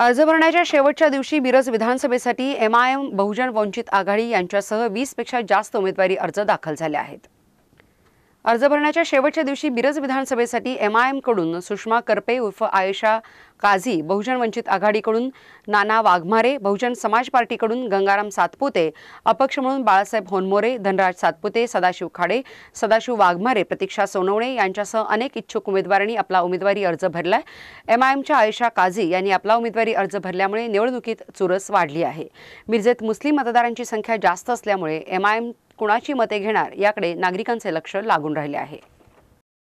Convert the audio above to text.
अर्ज भरण्याच्या शेवटच्या दिवशी मिरज विधानसभेसाठी एमआयएम बहुजन वंचित आघाडी यांच्यासह पेक्षा जास्त उमेदवारी अर्ज दाखल झाले आहेत अर्ज भरण्याच्या शेवटच्या दिवशी मिरज विधानसभेसाठी एम आय एमकडून सुषमा करपे उर्फ आयशा काझी बहुजन वंचित आघाडीकडून नाना वाघमारे बहुजन समाज पार्टीकडून गंगाराम सातपुते अपक्ष म्हणून बाळासाहेब होनमोरे धनराज सातपुते सदाशिव खाडे सदाशिव वाघमारे प्रतीक्षा सोनवणे यांच्यासह अनेक इच्छुक उमेदवारांनी आपला उमेदवारी अर्ज भरलाय एम आय एमच्या आयशा काझी यांनी आपला उमेदवारी अर्ज भरल्यामुळे निवडणुकीत चुरस वाढली आहे मिरजेत मुस्लिम मतदारांची संख्या जास्त असल्यामुळे एम आय एम कुणाची मते घेणार याकडे नागरिकांचे लक्ष लागून राहिले आहे